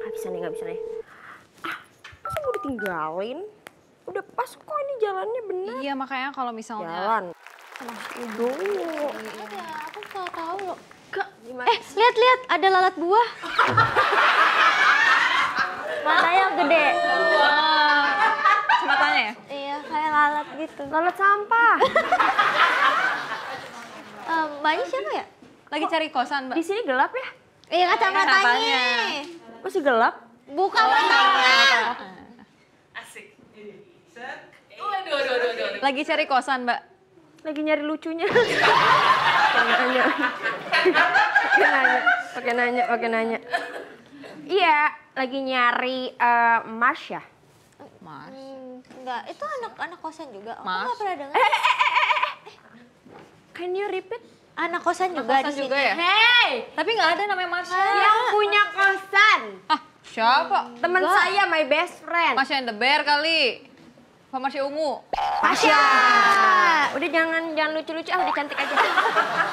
Gak bisa nih, gak bisa nih. Ah, masa mau ditinggalin? Udah pas kok ini jalannya bener. Iya, makanya kalau misalnya... Jalan. Nah, Ada, aku selalu tahu loh. Eh, lihat-lihat, ada lalat buah. Matanya gede. Wow. Matanya ya? Iya, kayak lalat gitu. Lalat sampah. um, eh, banyak siapa ya? Lagi cari kosan, Mbak. Di sini gelap ya? Iya, kacamatanya. Masih gelap? Buka matanya. Asik. Lagi cari kosan, Mbak. Lagi nyari lucunya. nanya. pakai nanya, pakai nanya, nanya. Iya, lagi nyari uh, Mas ya? Mas. Hmm, enggak, itu anak-anak kosan juga. Aku pernah dengar. Eh, eh, eh, eh, eh. Can you repeat? Anak kosan Anak juga kosan di sini. ya? Hei! tapi nggak ada namanya Masya. Yang iya. punya kosan. Ah, siapa? Hmm, teman saya, my best friend. Masya yang the kali. Apa masih ungu? Marsha. Udah jangan jangan lucu-lucu, ah udah cantik aja.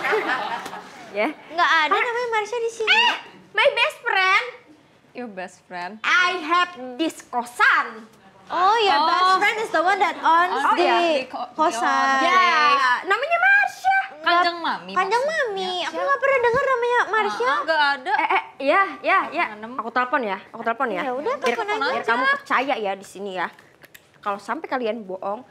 ya. Nggak ada Mar namanya Masya di sini. Eh, my best friend. Your best friend. I have this kosan. Oh, your oh. best friend is the one that owns oh, the yeah. kosan. Ya, yeah. namanya Marsha. Kanjeng Mami. Kanjeng Mami. Aku nggak pernah dengar namanya ah, ah, Marsha. Nggak ada. Eh, eh, ya, ya, ya. Aku telepon ya. Aku telepon ya. Ya udah, telepon aja. kamu percaya ya di sini ya. Kalau sampai kalian bohong,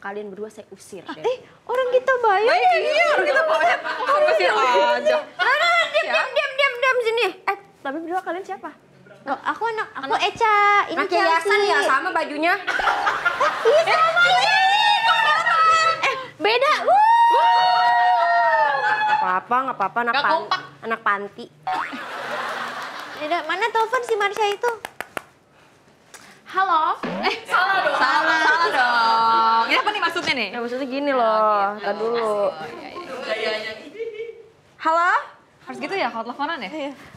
kalian berdua saya usir ah, deh. Eh, orang kita bayar. Baik, ya, iya, orang kita bayar. Kamu sih aja. Nah, diam, diam, diam, diam, diam sini. Eh, tapi berdua kalian siapa? Oh, aku anak, aku anak. Eca, ini anak ya, sama bajunya. Eh, iya, sama. Eh, eh beda. Wuh apa-apa, nggak apa-apa. Anak, pan anak panti. mana telepon si Marsha itu? Halo? Eh, salah dong. Salah, salah dong. Ini apa nih maksudnya nih? Ya, maksudnya gini loh. Oh, gitu. dulu. Oh, iya, iya, iya. Halo? Harus gitu ya kalau teleponan ya?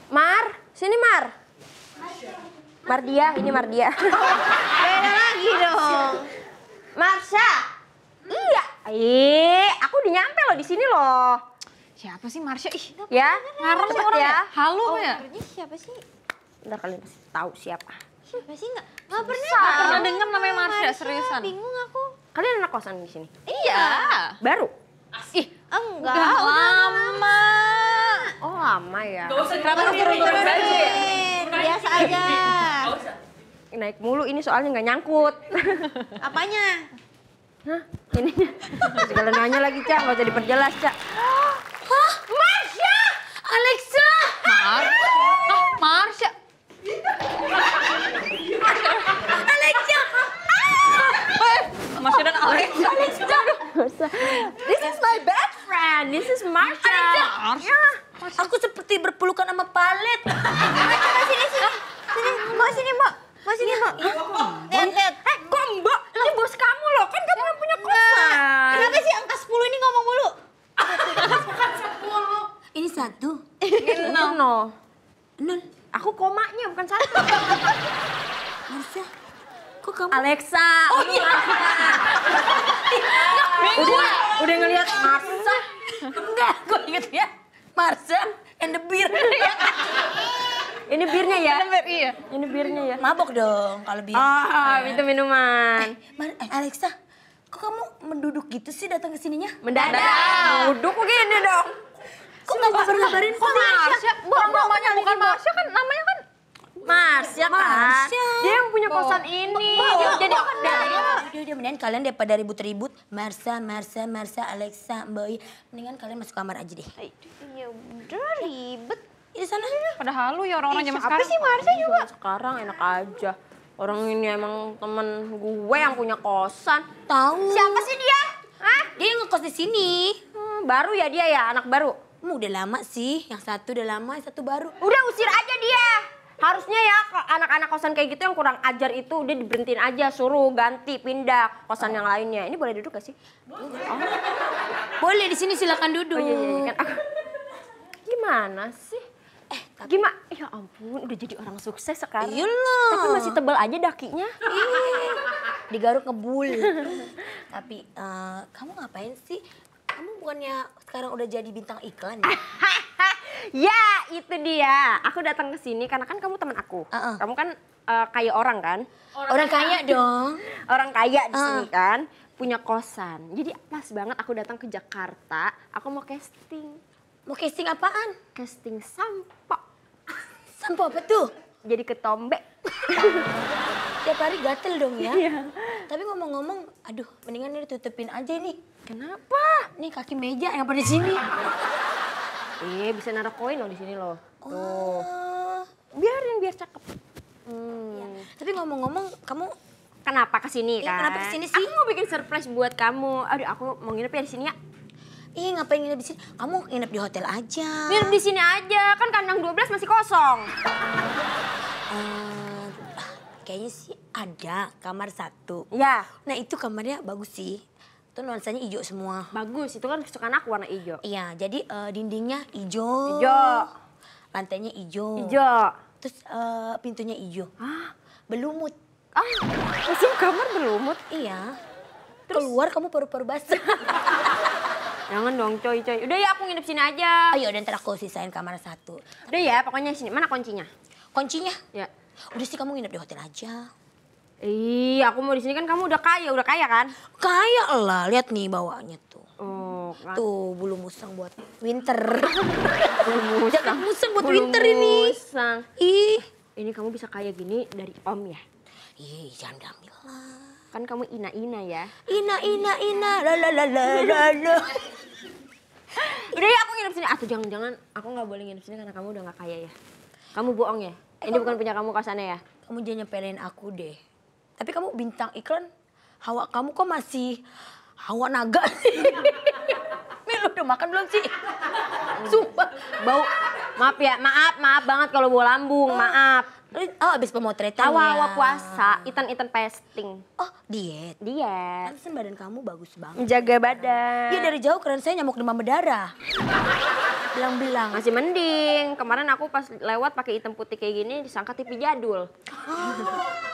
Mar, sini Mar. Mardia, ini Mardia. Beda lagi dong. Marsha. Iya. Eh, aku udah nyampe loh di sini loh. Siapa sih Marsha? Ih, ya. Ngarang sih ya. ya? Halu oh, ya. siapa sih? Ntar kalian pasti tahu siapa. Siapa sih nggak? Nggak pernah. Nggak pernah dengar namanya Marsha, seriusan. Bingung aku. Kalian anak kosan di sini? Iya. Baru? Ih, enggak. Udah, lama. Oh lama ya. Gak usah kenapa turun-turun aja ya? Biasa aja. Naik mulu ini soalnya nggak nyangkut. Apanya? Hah? Ininya. Segala nanya lagi, Cak. Nggak usah diperjelas, Cak. Alexa! Marsha! Ah, Marsha! Alexa! Marsha dan Alexa. Alexa! This is my best friend. This is Marsha. Alexa! Ya. Aku seperti berpelukan sama palet. Marsha, sini, sini. Sini, mau sini, mau. Mau sini, mau. Iya, lihat, lihat. Iya. nol. nol. Nol. Aku komanya bukan satu. Marsha, kok kamu? Alexa. Oh iya. udah, udah ngelihat Marsha? Enggak, aku inget ya. Marsha and the beer. Ini birnya ya? iya. Ini birnya ya? Mabok dong kalau bir. Oh, ah, iya. itu minuman. Eh, eh, Alexa, kok kamu menduduk gitu sih datang ke sininya? Mendadak. Duduk begini dong. Kok nggak ngabarin-ngabarin kok Marsha? Namanya bukan Marsha kan namanya kan Marsha kan. Marsha. Dia yang punya kosan ini. Dia jadi dia dia udah, mendingan kalian daripada ribut-ribut. Marsha, Marsha, Marsha, Alexa, Boy. Mendingan kalian masuk kamar aja deh. iya, udah ribet. Di iya, sana. Padahal halu ya orang-orang zaman sekarang. Apa sih Marsha iya, juga? Sekarang enak aja. Orang ini emang temen gue yang punya kosan. Tahu. Siapa sih dia? Hah? Dia ngekos di sini. Hmm, baru ya dia ya, anak baru. Mu udah lama sih, yang satu udah lama, yang satu baru. Udah usir aja dia. Harusnya ya anak-anak kosan kayak gitu yang kurang ajar itu udah diberhentiin aja, suruh ganti, pindah kosan yang lainnya. Ini boleh duduk gak sih? Boleh. Oh. Boleh di sini silakan duduk. Oh, iya, iya, iya kan ah. Gimana sih? Eh, tapi... Gimana? Ya ampun, udah jadi orang sukses sekarang. Iyalah. Tapi masih tebal aja dakinya. Iya. Digaruk ngebul. tapi uh, kamu ngapain sih kamu bukannya sekarang udah jadi bintang iklan ya? ya, itu dia. Aku datang ke sini karena kan kamu teman aku. Uh -uh. Kamu kan uh, eh, kaya orang kan? Orang, orang kaya, dong. Orang kaya di uh. sini kan punya kosan. Jadi pas banget aku datang ke Jakarta, aku mau casting. Mau casting apaan? Casting sampo. sampo apa tuh? jadi ketombe. Tiap hari gatel dong ya. Iya. Tapi ngomong-ngomong, aduh mendingan ini tutupin aja ini. Kenapa? Nih kaki meja yang pada sini. Eh bisa naruh koin loh di sini loh. Oh. Biarin biar cakep. Hmm. Ya. Tapi ngomong-ngomong, kamu kenapa kesini kan? Ya, kenapa sini sih? Aku mau bikin surprise buat kamu. Aduh, aku mau nginep ya di sini ya. Ih, ngapain nginep di sini? Kamu nginep di hotel aja. Nginep di sini aja, kan kandang 12 masih kosong. Eh, ah, kayaknya sih ada kamar satu. Ya. Nah itu kamarnya bagus sih. Itu nuansanya hijau semua. Bagus, itu kan kesukaan aku warna hijau. Iya, jadi uh, dindingnya hijau. Hijau. Lantainya hijau. Hijau. Terus uh, pintunya hijau. Hah? Belumut. Ah, musim kamar belumut? Iya. Terus? Keluar kamu paru-paru basah. Jangan dong coy coy. Udah ya aku nginep sini aja. Ayo dan terakhir aku sisain kamar satu. Udah ya pokoknya sini. Mana kuncinya? kuncinya. Ya. Udah sih kamu nginep di hotel aja. Iya aku mau di sini kan kamu udah kaya, udah kaya kan? Kaya lah, lihat nih bawaannya tuh. Oh, kan. Tuh bulu musang buat winter. bulu musang. buat bulu winter ini. Musang. Ih, ini kamu bisa kaya gini dari Om ya? Iya, jangan gamil lah. Kan kamu ina-ina ya? Ina-ina ina la la la la la. udah ya aku nginep sini. Atau jangan-jangan aku nggak boleh nginep sini karena kamu udah nggak kaya ya? Kamu bohong ya? Ini bukan punya kamu kosannya ya? Kamu jangan nyepelin aku deh. Tapi kamu bintang iklan, hawa kamu kok masih hawa naga sih? udah makan belum sih? Sumpah. Bau, maaf ya, maaf, maaf banget kalau bau lambung, oh. maaf. Oh, abis pemotretan awal, ya? Awal puasa, itan-itan fasting. Oh, diet? Diet. Tapi badan kamu bagus banget. Menjaga badan. Iya, dari jauh keren saya nyamuk demam berdarah bilang-bilang Masih mending. Kemarin aku pas lewat pakai item putih kayak gini disangka TV jadul. Ah,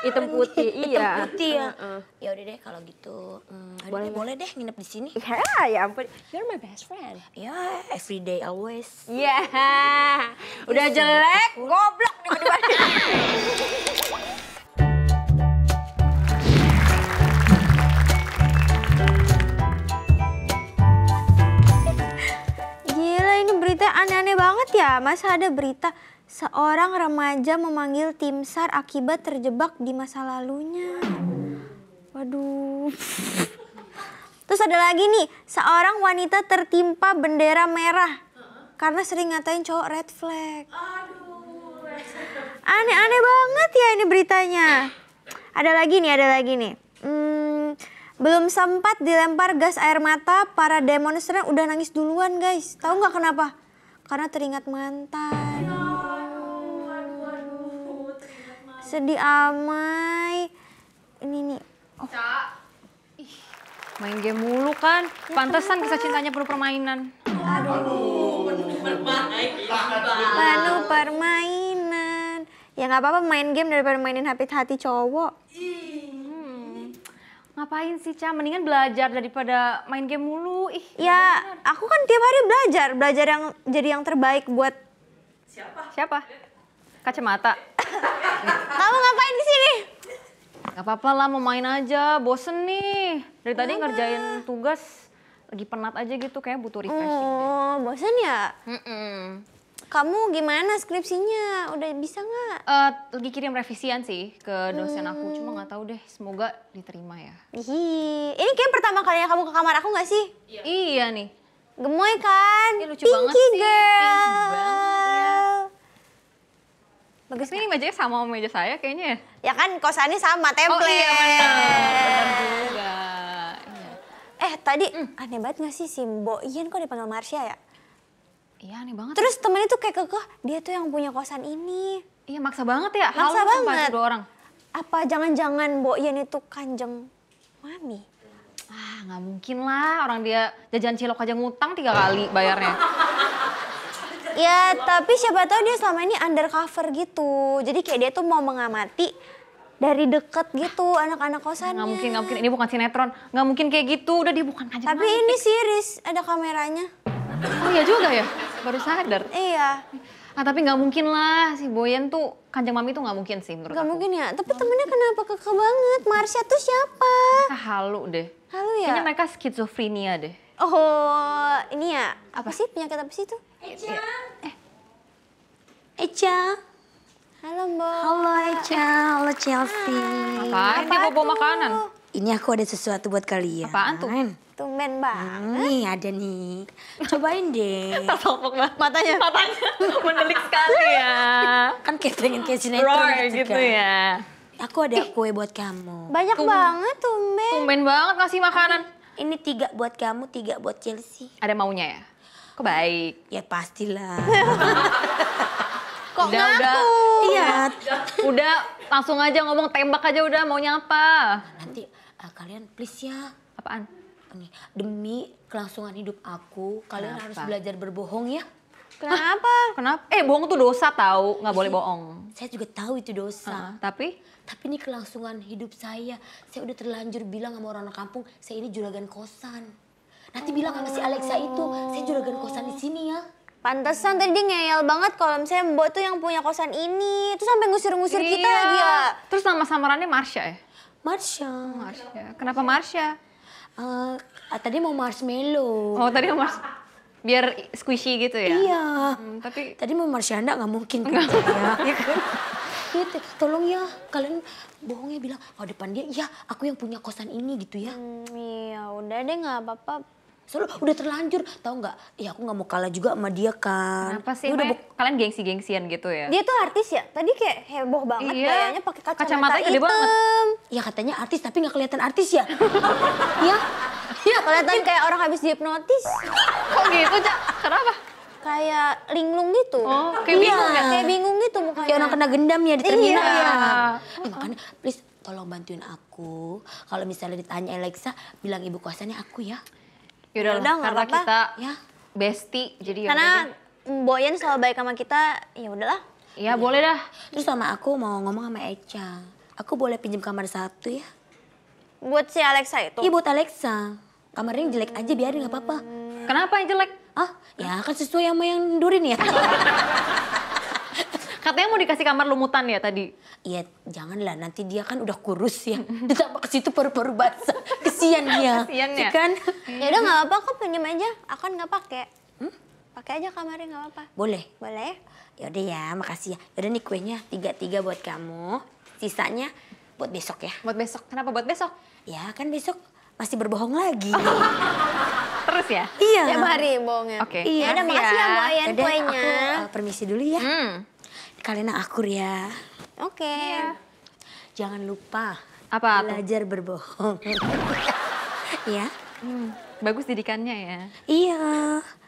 item putih, iya. putih ya. Uh, Ya udah deh kalau gitu. Hmm, boleh, deh, boleh deh nginep di sini. Ya, yeah, ya ampun. You're my best friend. Ya, yeah, every day always. ya Yeah. Udah jelek, goblok di mana aneh-aneh banget ya. Masa ada berita seorang remaja memanggil tim SAR akibat terjebak di masa lalunya. Waduh. Terus ada lagi nih, seorang wanita tertimpa bendera merah karena sering ngatain cowok red flag. Aneh-aneh banget ya ini beritanya. Ada lagi nih, ada lagi nih. Hmm, belum sempat dilempar gas air mata, para demonstran udah nangis duluan guys. Tahu nggak kenapa? karena teringat mantan. Sedih amai. Ini nih. Oh. main game mulu kan. Ya, Pantesan kenapa? kisah cintanya penuh permainan. Aduh, permainan. Penuh permainan. Ya nggak apa-apa main game daripada mainin hati hati cowok. Iya. Ngapain sih, Ca? Mendingan belajar daripada main game mulu. Ih, ya, bener. aku kan tiap hari belajar. Belajar yang jadi yang terbaik buat... Siapa? Siapa? Kacamata. Kamu ngapain di sini? Gak apa-apa lah, mau main aja. Bosen nih. Dari tadi Mama. ngerjain tugas, lagi penat aja gitu. Kayak butuh refreshing. Oh, bosen ya? Mm -mm kamu gimana skripsinya? Udah bisa nggak? Uh, eh, dikirim revisian sih ke dosen hmm. aku, cuma hmm. nggak tahu deh. Semoga diterima ya. Hihi. Ini kayak pertama kalinya kamu ke kamar aku nggak sih? Iya. iya nih. Gemoy kan? Iya, ya, lucu Pinky banget sih. girl. ya. Bagus Tapi ini mejanya sama meja saya kayaknya ya. ya? kan kosannya sama, template. Oh iya Mantap juga. Iya. Eh tadi mm. aneh banget gak sih si Mbok Ian kok dipanggil Marsha ya? Iya aneh banget. Terus temennya tuh kayak kekeh, dia tuh yang punya kosan ini. Iya maksa banget ya, maksa Halo, banget. dua orang. Apa jangan-jangan Bo Yen itu kanjeng mami? Ah nggak mungkin lah, orang dia jajan cilok aja ngutang tiga kali bayarnya. ya tapi siapa tahu dia selama ini undercover gitu. Jadi kayak dia tuh mau mengamati dari deket gitu anak-anak kosannya. Nggak mungkin, nggak mungkin. Ini bukan sinetron. Nggak mungkin kayak gitu. Udah dia bukan kanjeng Tapi mami. ini series, ada kameranya. Oh iya juga ya, baru sadar. Iya. Ah tapi nggak mungkin lah si Boyen tuh kanjeng mami tuh nggak mungkin sih menurut Gak aku. mungkin ya, tapi temennya kenapa keke banget? Marsha tuh siapa? Mereka ah, halu deh. Halu ya? Kayaknya mereka skizofrenia deh. Oh, ini ya apa, apa sih penyakit apa sih itu? Ya. Eh. Echa. Halo Mbak. Halo Echa, halo Chelsea. Apa? Apaan, Apa ini bawa makanan? Ini aku ada sesuatu buat kalian. Apaan tuh? Tumben hmm, banget. Nih ada nih. Cobain deh. Tertopok banget. Matanya. Matanya mendelik sekali ya. Kan kayak pengen kayak sinetron gitu ya. Aku ada kue buat kamu. Banyak Tum banget tumben. Tumben banget ngasih makanan. Ini tiga buat kamu, tiga buat Chelsea. Ada maunya ya? Kok baik? Ya pastilah. Kok udah, Udah, iya. Udah langsung aja ngomong tembak aja udah maunya apa. Nanti uh, kalian please ya. Apaan? nih demi kelangsungan hidup aku kalian Kenapa? harus belajar berbohong ya Kenapa? Hah? Kenapa? Eh bohong tuh dosa tahu, nggak boleh iya. bohong. Saya juga tahu itu dosa. Uh, tapi? Tapi ini kelangsungan hidup saya. Saya udah terlanjur bilang sama orang orang kampung, saya ini juragan kosan. Nanti oh. bilang sama si Alexa itu, saya juragan kosan di sini ya. Pantesan tadi dia ngeyel banget kalau misalnya Mbok tuh yang punya kosan ini. Terus sampai ngusir-ngusir iya. kita lagi ya. Terus nama samarannya Marsha ya? Marsha. Marsha. Kenapa Marsha? Uh, tadi mau marshmallow. Oh tadi mau mars biar squishy gitu ya? Iya. Hmm, tapi tadi mau marshanda nggak mungkin kan? ya. gitu, tolong ya kalian bohongnya bilang oh depan dia ya aku yang punya kosan ini gitu ya. Hmm, iya udah deh nggak apa-apa Soalnya udah terlanjur, tau nggak? Ya aku nggak mau kalah juga sama dia kan. Kenapa sih? Udah kalian gengsi-gengsian gitu ya? Dia tuh artis ya. Tadi kayak heboh banget iya. gayanya pakai kacamata, kacamata hitam. Gede banget. Ya katanya artis tapi nggak kelihatan artis ya. Iya. Ya kelihatan kayak orang habis dihipnotis. Kok gitu, Cak? Kenapa? Kayak linglung gitu. Oh, kayak iya. bingung ya? Kayak bingung gitu mukanya. Kayak orang kena gendam ya di terminal iya. ya. Iya. Eh, makanya please tolong bantuin aku. Kalau misalnya ditanya Alexa, bilang ibu kuasanya aku ya. Yaudah, Yaudah karena apa -apa. kita ya. besti jadi ya Karena Boyan selalu baik sama kita, ya udahlah. Iya, boleh dah. Terus sama aku mau ngomong sama Echa. Aku boleh pinjam kamar satu ya? Buat si Alexa itu? Iya, buat Alexa. Kamarnya jelek aja biarin nggak apa-apa. Kenapa yang jelek? Ah, ya kan sesuai sama yang durin ya. Katanya mau dikasih kamar lumutan ya tadi? Iya, janganlah nanti dia kan udah kurus ya. Ditambah ke situ baru-baru basah. Kesian dia. Kesian ya. Iya kan? Ya udah nggak apa-apa kok pinjam aja. Aku nggak pakai. Hmm? Pakai aja kamarnya nggak apa-apa. Boleh. Boleh. Ya, ya udah ya, makasih ya. ya. Udah nih kuenya tiga-tiga buat kamu. Sisanya buat besok ya. Buat besok. Kenapa buat besok? Ya kan besok masih berbohong lagi. Terus ya? Iya. Ya mari bohongnya. Oke. Okay. Iya, ada ya makasih ya, ya Mbak Ayan kuenya. Aku, uh, permisi dulu ya. Hmm kalian akur ya. Oke. Okay. Iya. Yeah. Jangan lupa apa belajar apa? berbohong. ya. Hmm, bagus didikannya ya. Iya.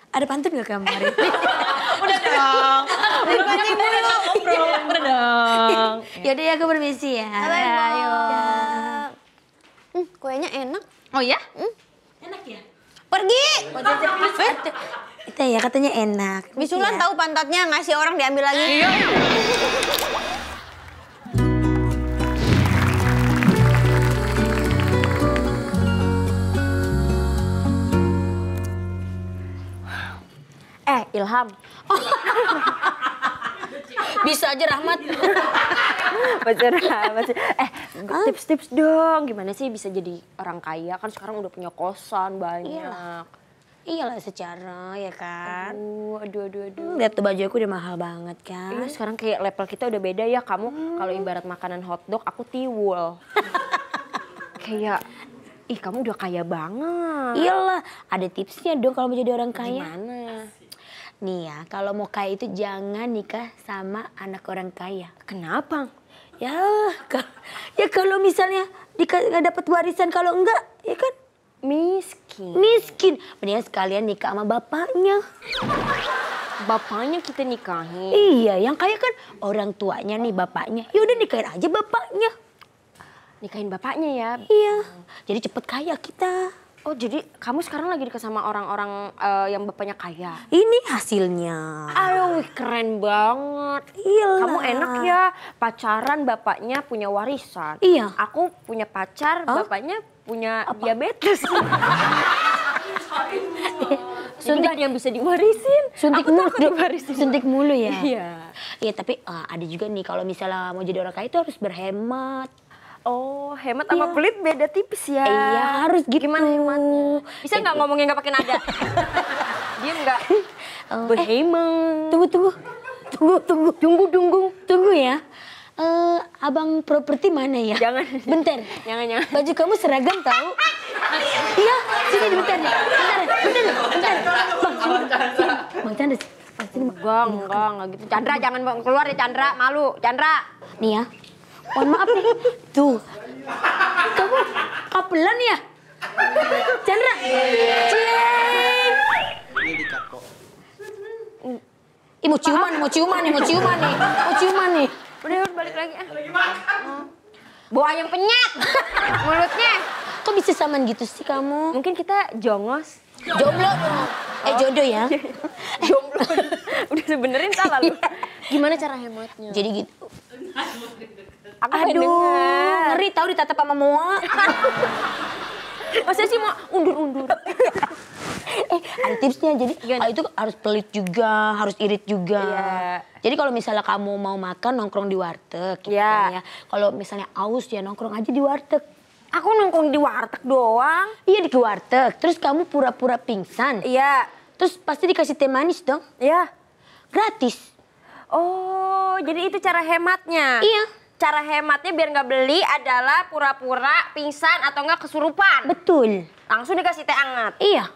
Ada pantun gak kemarin? Udah dong. Udah banyak dulu ngobrol. Udah dong. Yaudah ya aku permisi ya. Bye Ayo. Hmm, kuenya enak. Oh ya? Hmm. Enak ya? Pergi. Oh, itu ya katanya enak. Bisulan ya. tahu pantatnya ngasih orang diambil lagi. Iya. eh, Ilham. Bisa aja Rahmat. Baca Rahmat. Eh, tips-tips dong gimana sih bisa jadi orang kaya kan sekarang udah punya kosan banyak. Iyalah. Iyalah secara ya kan. Aduh, aduh, aduh, aduh. Hmm, lihat tuh baju aku udah mahal banget kan. Iya, sekarang kayak level kita udah beda ya. Kamu hmm. kalau ibarat makanan hotdog, aku tiwul. kayak ih kamu udah kaya banget. Iyalah, ada tipsnya dong kalau mau jadi orang kaya. Gimana? Nih ya, kalau mau kaya itu jangan nikah sama anak orang kaya. Kenapa? Ya, ya kalau misalnya nggak dapat warisan, kalau enggak, ya kan miskin miskin. Miskin. Mendingan sekalian nikah sama bapaknya. Bapaknya kita nikahin. Iya, yang kaya kan orang tuanya nih bapaknya. yaudah udah nikahin aja bapaknya. Nikahin bapaknya ya. Iya. Jadi cepet kaya kita. Oh jadi kamu sekarang lagi dekat sama orang-orang uh, yang bapaknya kaya? Ini hasilnya. Aduh keren banget. Iya. Kamu enak ya pacaran bapaknya punya warisan. Iya. Aku punya pacar huh? Oh. bapaknya punya Apa? diabetes. suntik yang bisa diwarisin. Suntik mulu, diwarisin. Suntik mulu ya. Iya. Iya tapi uh, ada juga nih kalau misalnya mau jadi orang kaya itu harus berhemat. Oh, hemat sama iya. pelit beda tipis ya. Iya, harus gitu. Gimana hemat? Bisa nggak ngomongnya nggak pakai nada? Dia nggak? Uh, eh, Berhemat. Eh. hemat. tunggu, tunggu. Tunggu, tunggu. Tunggu, tunggu. Tunggu ya. Uh, abang properti mana ya? Jangan. Bentar. Jangan, jangan. Baju kamu seragam tahu? iya, sini bentar nih. Bentar, bentar, bentar. Bang, sini. Bang, canda sini. Bang, enggak, enggak gitu. Chandra jangan keluar ya Chandra, malu. Chandra. Nih ya, Mohon maaf nih. Tuh. Kamu kapelan ya? Chandra. Cing. Ini dikat kok. Ih, mau ciuman, mau ciuman nih, mau ciuman nih. Mau ciuman nih. Udah, balik lagi ah. Lagi makan. Hmm. Bawa ayam penyet. Mulutnya. Kok bisa saman gitu sih kamu? Mungkin kita jongos. Jomblo. Eh jodoh ya. Jomblo. Udah sebenerin salah lu. Gimana cara hematnya? Jadi gitu. Aku Aduh, ngeri tau ditatap sama Moa. Masa sih mau undur-undur? eh, ada tipsnya. Jadi Gimana? Ah, itu harus pelit juga, harus irit juga. Yeah. Jadi kalau misalnya kamu mau makan nongkrong di warteg gitu iya. kan ya. Kalau misalnya aus ya nongkrong aja di warteg. Aku nongkrong di warteg doang. Iya di warteg. Terus kamu pura-pura pingsan. Iya. Terus pasti dikasih teh manis dong. Iya. Gratis. Oh, jadi itu cara hematnya. Iya cara hematnya biar nggak beli adalah pura-pura pingsan atau nggak kesurupan. Betul. Langsung dikasih teh hangat. Iya.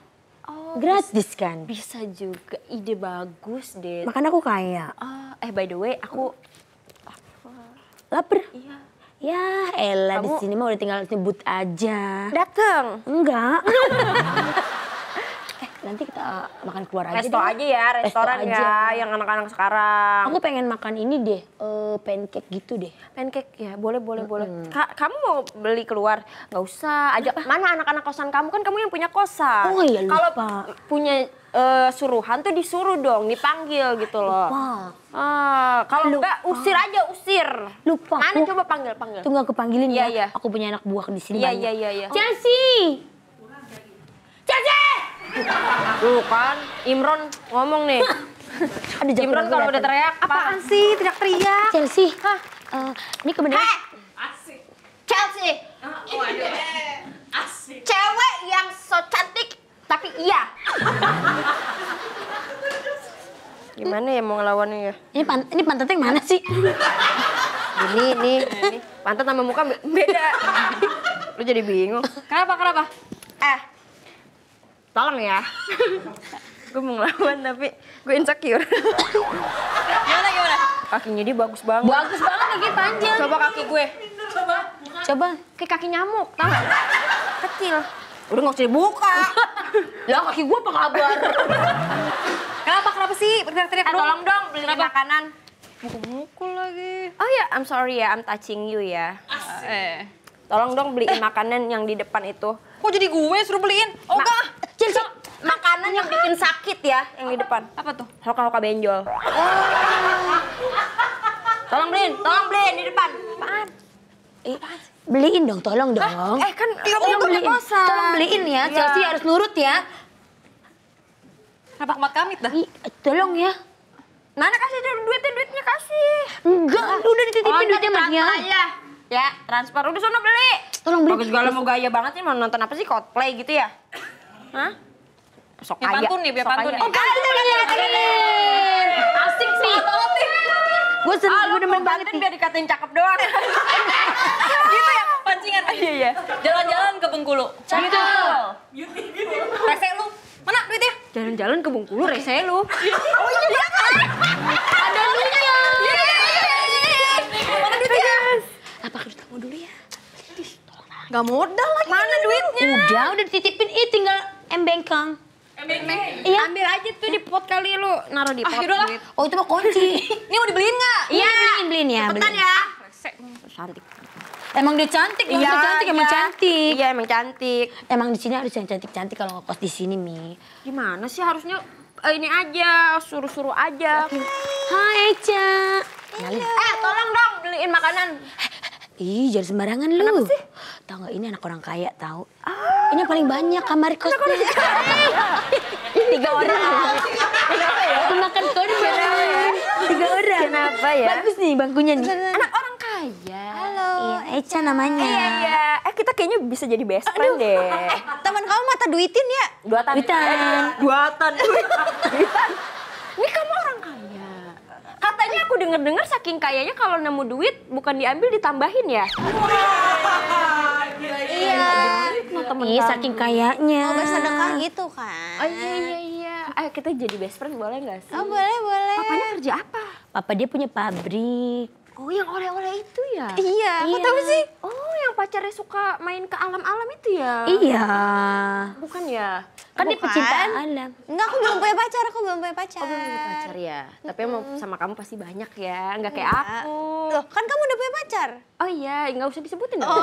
Oh, gratis kan? Bisa juga, ide bagus deh. Makan aku kaya. Uh, eh by the way, aku lapar. Iya. Ya, Ella di sini mah udah tinggal nyebut aja. Dateng? Enggak. nanti kita eh, makan keluar aja resto deh. aja ya restoran resto ya aja. yang anak-anak sekarang aku pengen makan ini deh uh, pancake gitu deh pancake ya boleh boleh -hmm. boleh Ka kamu mau beli keluar nggak usah ajak mana anak-anak kosan kamu kan kamu yang punya kosan oh iya kalau punya uh, suruhan tuh disuruh dong dipanggil gitu loh lupa uh, kalau enggak usir aja usir lupa mana coba panggil panggil tunggu aku panggilin iya, ya, ya ya. aku punya anak buah di sini ya banyak yeah, yeah, Oh. Iya. Chelsea Chelsea Tuh kan, Imron ngomong nih. Aduh, Imron kalau udah teriak, apaan sih teriak-teriak? Chelsea, Hah? Uh, ini kebenaran. Hey! Asik. Chelsea. Ah, oh, waduh. Iya. Asik. Cewek yang so cantik, tapi iya. Gimana ya mau ngelawannya ya? Ini, pan ini pantatnya mana sih? ini, ini, ini. Pantat sama muka beda. Lu jadi bingung. Kenapa, kenapa? Eh, tolong ya gue mau ngelawan tapi gue insecure gimana gimana kakinya dia bagus banget bagus banget kaki panjang coba kaki gue coba coba kayak kaki nyamuk tau gak kecil udah nggak usah dibuka Ya kaki gue apa kabar kenapa kenapa sih teriak-teriak eh, dong. tolong dong beli makanan mukul-mukul lagi. Oh ya, I'm sorry ya, I'm touching you ya. Asik. Eh. Tolong dong beliin makanan yang di depan itu. Kok jadi gue suruh beliin? Oh Ma enggak. Cil, cil. Makanan yang bikin sakit ya yang di depan. Apa tuh? Hoka-hoka benjol. Tolong beliin, tolong beliin di depan. Apaan? Eh, beliin dong, tolong dong. Hah? Eh kan tolong beliin. Tolong beliin ya, ya. Chelsea harus nurut ya. Kenapa kemat kamit dah? tolong ya. Mana kasih duitnya, duitnya kasih. Enggak, udah dititipin oh, duitnya sama Ya, transfer. Udah sono beli. Tolong beli. Bagus segala mau gaya banget nih mau nonton apa sih cosplay gitu ya? Hah? Sok kaya. Biar pantun nih, biar pantun. Oh, pantun nih, Asik sih. Gue seneng, gue demen banget nih. Ah, biar dikatain cakep doang. gitu ya, pancingan. Iya, iya. Jalan-jalan ke Bengkulu. Cakep. Beauty, beauty. Rese lu. Mana duitnya? Jalan-jalan ke Bengkulu, rese lu. Oh iya iya. Ada lu. Gak modal lagi. Mana duitnya? Udah, udah dititipin, ih tinggal embengkang. Embeng. Iya. Ambil aja tuh di pot kali lu, naruh di ah, pot. Ah, duit. Oh, itu mah kunci. Ini mau dibeliin gak? Iya, iya, beliin, beliin ya. Cepetan ya. Cantik. Emang dia cantik, iya, emang iya, cantik, iya. emang cantik. Iya, emang cantik. Emang di sini harus yang cantik-cantik kalau ngekos di sini, Mi. Gimana sih harusnya eh, ini aja, suruh-suruh aja. Hai, Ca. Eh, tolong dong beliin makanan. Ih, jangan sembarangan lu. Kenapa sih? Tau nggak ini anak orang kaya tau? Ah. Ini yang paling banyak kamar kos. Tiga orang. Kenapa ya? Makan korban. Ya? Tiga orang. Kenapa ya? Bagus nih bangkunya nih. Anak orang kaya. Halo. Iya, Echa namanya. Iya, iya. Eh, kita kayaknya bisa jadi best friend Aduh. deh. Eh, teman kamu mata duitin ya? Duatan. Duitan. duatan. Duitan. Ini kamu orang tapi aku denger-dengar saking kayanya kalau nemu duit bukan diambil ditambahin ya. Iya. iya, saking kayanya. Oh, bersedekah gitu kan. Oh iya iya iya. Ayo eh, kita jadi best friend boleh nggak sih? Oh boleh boleh. Papanya kerja apa? Papa dia punya pabrik. Oh yang oleh-oleh itu ya? Iya, aku iya. tahu sih. Oh pacarnya suka main ke alam-alam itu ya? Iya. Bukan ya? Kan dia pecinta alam. Enggak, aku belum punya pacar, aku belum punya pacar. Oh, belum punya pacar ya. Mm-hmm. Tapi mau sama kamu pasti banyak ya, enggak kayak enggak. aku. Loh, kan kamu udah punya pacar. Oh iya, enggak usah disebutin Oh.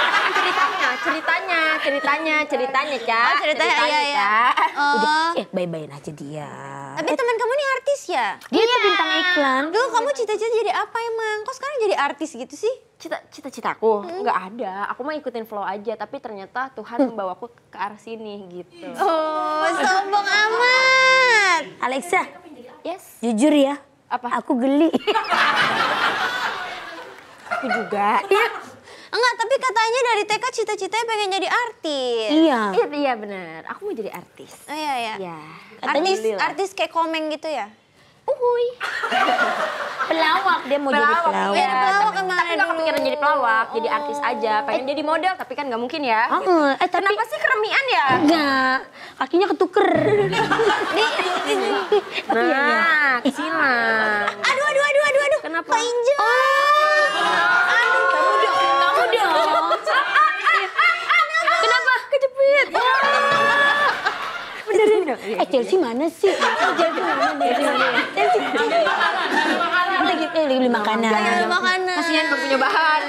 ceritanya, ceritanya, ceritanya, ceritanya, Cak. Oh, ceritanya, ceritanya, iya, iya. Oh. Udah, eh, bye-bye aja dia. Tapi eh. teman kamu nih artis ya? Dia iya. tuh bintang iklan. Dulu kamu cita-cita jadi apa emang? Kok sekarang jadi artis gitu sih? cita cita-citaku hmm. ada aku mau ikutin flow aja tapi ternyata Tuhan hmm. membawaku ke arah sini gitu oh sombong amat Alexa yes jujur ya apa aku geli aku juga ya enggak tapi katanya dari TK cita-citanya pengen jadi artis iya iya, iya benar aku mau jadi artis oh, iya iya ya. artis artis kayak komeng gitu ya uhuy. pelawak dia mau pelawak. jadi pelawak. Ya, pelawak tapi, tapi gak kepikiran jadi pelawak, jadi artis aja. Pengen eh. jadi model tapi kan gak mungkin ya. Oh, gitu. eh, tapi... Kenapa sih keremian ya? Enggak, kakinya ketuker. Iya, iya. nah, kesilang. Aduh, aduh, aduh, aduh, aduh. Kenapa? Keinjak. Oh. dong. Eh Chelsea mana sih? Eh, Chelsea mana? Chelsea eh, beli makanan. Beli makanan. Kasihan belum punya bahan.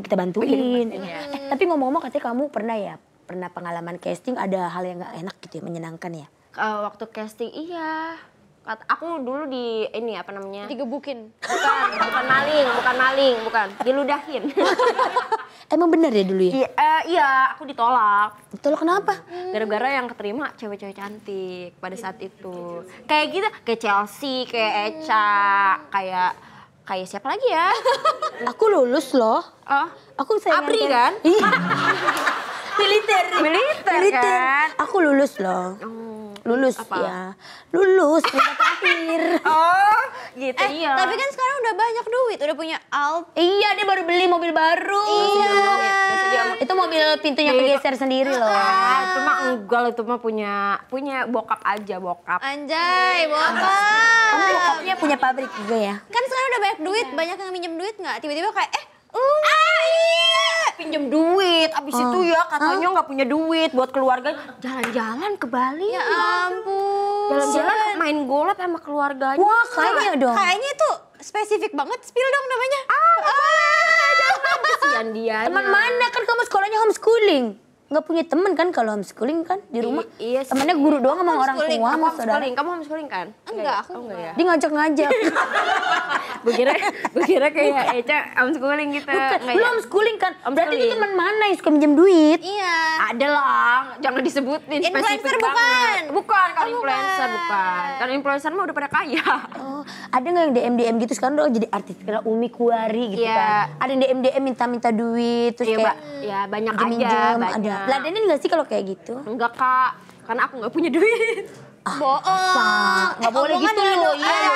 Kita bantuin. Iya, eh, iya. eh, tapi ngomong-ngomong katanya kamu pernah ya pernah pengalaman casting ada hal yang nggak enak gitu ya menyenangkan ya? Uh, waktu casting iya aku dulu di ini apa namanya digebukin bukan bukan maling bukan maling bukan diludahin emang bener ya dulu ya I, eh, iya aku ditolak ditolak kenapa hmm. gara-gara yang keterima cewek-cewek cantik pada saat itu kayak gitu kayak Chelsea kayak hmm. Echa kayak kayak siapa lagi ya aku lulus loh oh aku saya Apri kan militer militer, Kan? aku lulus loh oh, lulus apa? ya lulus terakhir oh gitu eh, iya tapi kan sekarang udah banyak duit udah punya alt iya dia baru beli mobil baru iya itu mobil pintunya kegeser sendiri iya. loh itu mah ah. enggak itu mah punya punya bokap aja bokap anjay iya. bokap kamu bokapnya punya pabrik juga ya kan sekarang udah banyak duit iya. banyak yang minjem duit nggak tiba-tiba kayak eh uh, ah, iya. Pinjam duit. Abis itu ya oh. katanya nggak punya duit buat keluarga. Jalan-jalan ke Bali. Ya iya. ampun. Jalan-jalan main golf sama keluarganya. Wah kayaknya dong. Kayaknya itu spesifik banget. Spill dong namanya. Ah, ah. Kesian dia. Teman mana kan kamu sekolahnya homeschooling nggak punya temen kan kalau homeschooling kan di rumah I iya sih. temennya guru doang sama orang tua sama homeschooling. saudara kamu homeschooling kan enggak oh, aku enggak ya dia ngajak ngajak gue kira gue kira kayak Eca homeschooling gitu belum homeschooling kan berarti itu teman mana yang suka minjem duit iya ada lah jangan disebutin influencer bukan banget. bukan kalau oh, influencer bukan kalau influencer mah udah pada kaya oh ada nggak yang DM DM gitu sekarang udah jadi artis kira Umi Kuari gitu yeah. kan ada yang DM DM minta minta duit terus iya, kayak iya ya banyak aja banyak. Ladenin gak sih kalau kayak gitu? Enggak kak, karena aku gak punya duit. Ah, bohong. Nggak eh, boleh gitu loh. Iya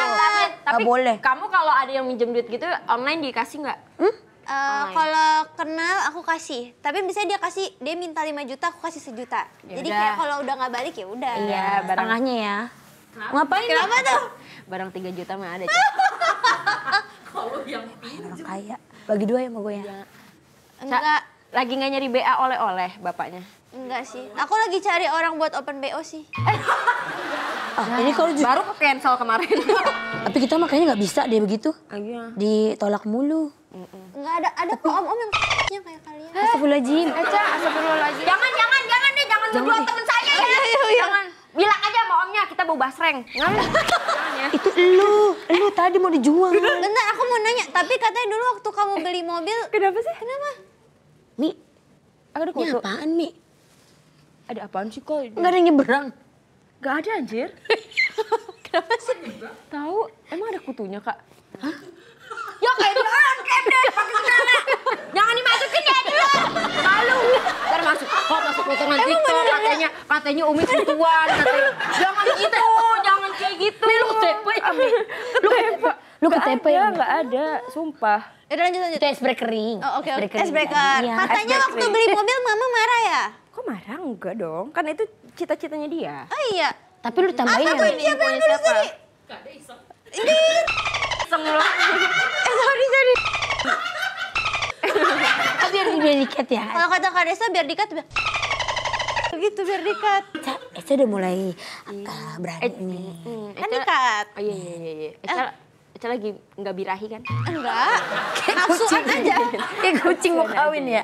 Tapi, gak boleh. kamu kalau ada yang minjem duit gitu online dikasih nggak? Hmm? Uh, kalau kenal aku kasih, tapi misalnya dia kasih dia minta 5 juta aku kasih sejuta. Yaudah. Jadi kayak kalau udah nggak balik ya udah. Iya, barangnya ya. Kenapa? Ngapain? Kenapa ya? tuh? Barang 3 juta mah ada. kalau yang pinjam. Orang kaya. Bagi dua ya sama gue ya. Enggak. Lagi nggak nyari BA oleh-oleh bapaknya? Enggak sih. Aku lagi cari orang buat open BO sih. Ah, ini kalau baru cancel kemarin. Tapi kita makanya nggak bisa deh begitu. Iya. Ditolak mulu. Enggak ada ada Tapi... kok om-om yang kayak kalian. Astagfirullahaladzim. Eca, eh, astagfirullahaladzim. Jangan, jangan, jangan deh, jangan, jangan berdua temen saya ya. Ayo, ayo, jangan. Bilang aja sama omnya kita bawa basreng. Ya. Itu lu, lu tadi mau dijual. Bentar, aku mau nanya. Tapi katanya dulu waktu kamu beli mobil. Kenapa sih? Kenapa? Mi, ada ini apaan Mi? Ada apaan sih kok? Nggak ada nyebrang. Nggak ada anjir. Kenapa sih? Tahu, emang ada kutunya kak? Hah? Ya kayak itu orang kepet, pakai celana. Jangan dimasukin ya dulu. Malu. Ntar masuk, kok masuk potongan TikTok katanya katanya Umi kutuan. Katanya, jangan gitu, jangan kayak gitu. lu ketepe Mi? Lu ketepe. Lu ketepe ya? enggak ada, sumpah. Udah lanjut lanjut. Itu es break kering. Oh, oke. Okay, okay. Es break kering. Iya, Katanya waktu beli mobil mama marah ya? Kok marah? Enggak dong. Kan itu cita-citanya dia. Oh iya. Tapi lu tambahin Apa tuh siapa yang dulu sini? Gak ada iseng. Ini. Iseng lah. eh sorry sorry. oh biar, biar dikat ya? Kalau kata Kak Desa biar dikat biar gitu, biar dikat. Eca, udah mulai iya. berani. nih. Eh, kan dikat. Oh iya iya iya. iya. Eh. Aca lagi nggak birahi kan? Enggak. kayak kucing aja. Kayak kucing mau kawin ya.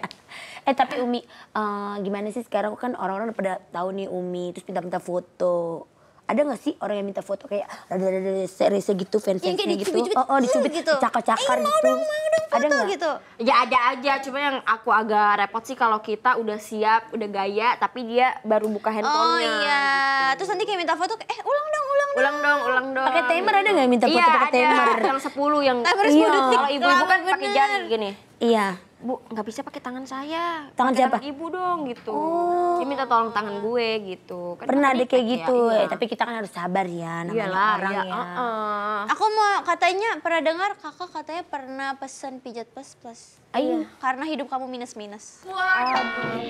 Eh tapi Umi, uh, gimana sih sekarang kan orang-orang pada tahu nih Umi, terus minta-minta foto ada gak sih orang yang minta foto kayak ada ada serius gitu fans fansnya gitu oh oh iya, dicubit gitu. cakar-cakar eh, gitu dong, mau dong foto ada gak? gitu ya ada aja cuma yang aku agak repot sih kalau kita udah siap udah gaya tapi dia baru buka handphone. oh iya gitu. terus nanti kayak minta foto eh ulang dong ulang dong ulang dong ulang dong pakai timer ada gak minta foto iya, pakai timer yang sepuluh yang timer sepuluh iya. detik kalau ibu-ibu kan pakai jari gini Iya. Bu, nggak bisa pakai tangan saya. Tangan siapa? ibu dong gitu. Oh. Dia minta tolong tangan gue gitu. Kan Pernah deh kayak ya, gitu, ya, iya. Eh, tapi kita kan harus sabar ya namanya Iyalah, iya, ya. Uh -uh. Aku mau katanya pernah dengar kakak katanya pernah pesan pijat plus plus. Ayo, iya. hmm, karena hidup kamu minus-minus. Waduh,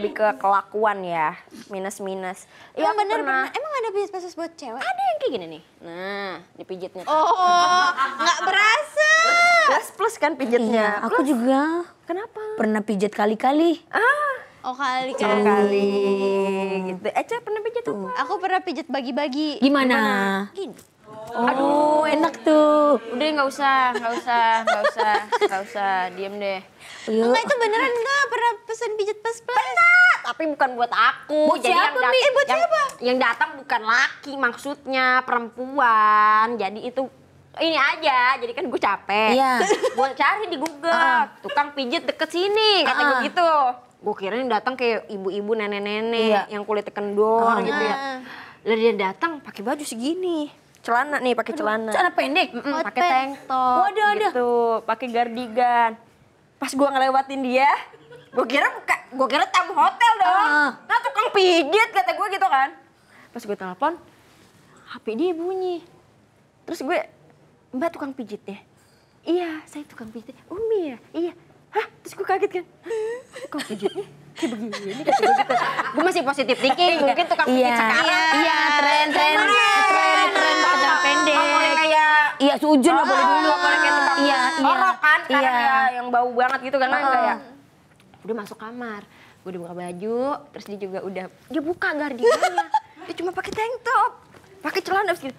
lebih ke kelakuan ya, minus-minus. Iya -minus. bener, pernah... bener. Emang ada bisnis buat cewek? Ada yang kayak gini nih. Nah, dipijitnya. Oh, nggak berasa. Plus plus kan pijitnya. Iya, aku plus. juga. Kenapa? Pernah pijat kali-kali. Ah. Oh kali kali. Oh, kali. Gitu. Eca eh, pernah pijat apa? Aku pernah pijat bagi-bagi. Gimana? Gimana? Gini. Oh. Aduh, enak tuh. Udah nggak usah, nggak usah, nggak usah, nggak usah, diem deh. Yuk. Enggak itu beneran nggak pernah pesen pijat plus plus. Pernah, tapi bukan buat aku. Buat Jadi siapa, yang Mi? Eh, buat yang, siapa? Yang datang bukan laki, maksudnya perempuan. Jadi itu ini aja, jadi kan gue capek. Iya. Gue cari di Google, uh. tukang pijit deket sini, kata uh. Ah. gue gitu. Gue kira ini datang kayak ibu-ibu nenek-nenek iya. yang kulit kendor uh. Ah. gitu ya. Lalu dia datang pakai baju segini celana nih, pakai celana. Celana pendek, mm -mm, pakai tank top. Waduh, waduh. Gitu, pakai gardigan. Pas gua ngelewatin dia, gua kira gua kira tamu hotel dong. Uh. Nah, tukang pijit kata gua gitu kan. Pas gua telepon, HP dia bunyi. Terus gue, "Mbak tukang pijit ya?" "Iya, saya tukang pijit." "Umi ya?" "Iya." Hah, terus gua kaget kan. Tukang pijitnya kayak begini ini gue gitu, gitu. gue masih positif thinking mungkin tukang pijit iya. sekarang iya, iya tren tren tren tren pada pendek iya sujud lah boleh dulu boleh kayak ah, tukang iya, iya, orok kan karena iya. Ya, yang bau banget gitu kan ya udah masuk kamar gue udah buka baju terus dia juga udah dia buka gardiannya dia cuma pakai tank top pakai celana terus gitu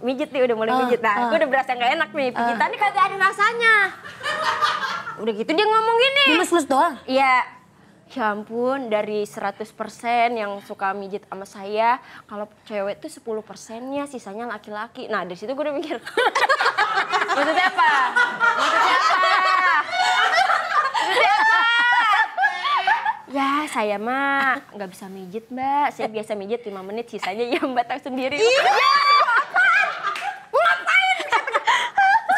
mijit nih udah mulai uh, mijit nah uh, ah. gue udah berasa nggak enak nih pijitan uh, nih kagak ada rasanya udah gitu dia ngomong gini dimus-mus doang iya ya ampun dari 100% yang suka mijit sama saya kalau cewek tuh 10 persennya sisanya laki-laki nah dari situ gue udah mikir maksudnya apa maksudnya apa maksudnya apa ya saya mah nggak bisa mijit mbak saya biasa mijit 5 menit sisanya ya mbak tahu sendiri iya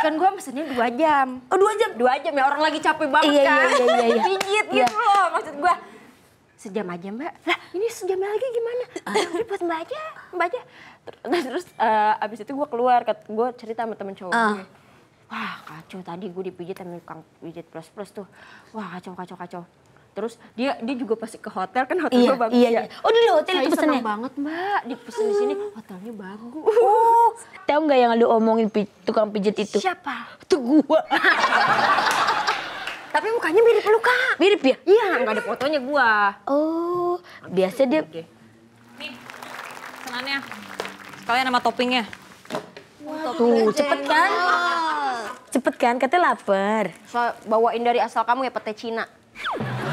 kan gue mesennya dua jam. Oh dua jam? Dua jam ya orang lagi capek banget iya, iya kan. Iya iya iya. Pijit iya. Gitu maksud gue sejam aja mbak lah ini sejam lagi gimana ini buat mbak aja mbak aja nah, terus, terus uh, abis itu gue keluar gue cerita sama temen cowok uh. Ah. gue wah kacau tadi gue dipijit sama kang pijit plus plus tuh wah kacau kacau kacau terus dia dia juga pasti ke hotel kan hotel iya, bagus iya, ya? iya. oh di hotel itu pesennya seneng banget mbak di pesen di sini hotelnya bagus oh, tahu nggak yang lu omongin tukang pijit itu siapa tuh gua Tapi mukanya mirip lu, Kak. Mirip ya? Iya, nggak ada fotonya gua. Oh, biasa dia... Nih, senannya. Sekalian sama toppingnya. Tuh, cepet kan? Cepet kan? Katanya lapar. So, bawain dari asal kamu ya pete Cina.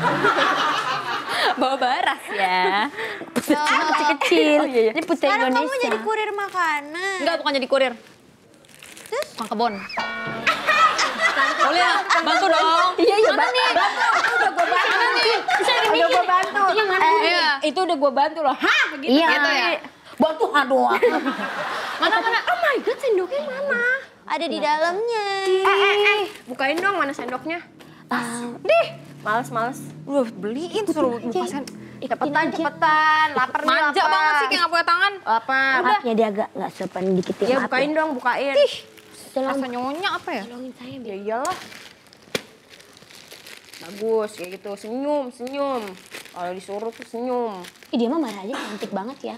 Bawa baras ya. Pete Cina oh. kecil-kecil. Oh, iya, iya, Ini pete Sekarang Indonesia. kamu jadi kurir makanan. Enggak, bukan jadi kurir. Terus? kebon. Boleh ya? Bantu dong. Iya, iya. bantu. nih? Bantu. Itu udah gue bantu. Mana nih? Udah gue bantu. Itu yang eh, iya. Itu udah gue bantu loh. Hah? Gitu, iya. gitu ya? Bantu aduh. mana mana? Oh my god, sendoknya mana? Ada di dalamnya. Eh, eh, eh. Bukain dong mana sendoknya. Uh, ah. ah, Dih, males, males. Lu beliin suruh lepasan. Cepetan, cepetan. Laper nih, lapar. Manja banget sih kayak gak punya tangan. Lapar. Maaf ya dia agak gak sopan dikit ya. Iya, bukain ya. dong, bukain. Ih. Tolong. Rasa nyonya apa ya? Tolongin saya. Ya iyalah. Bagus, kayak gitu. Senyum, senyum. Kalau disuruh tuh senyum. Ih, dia mah marah aja cantik banget ya.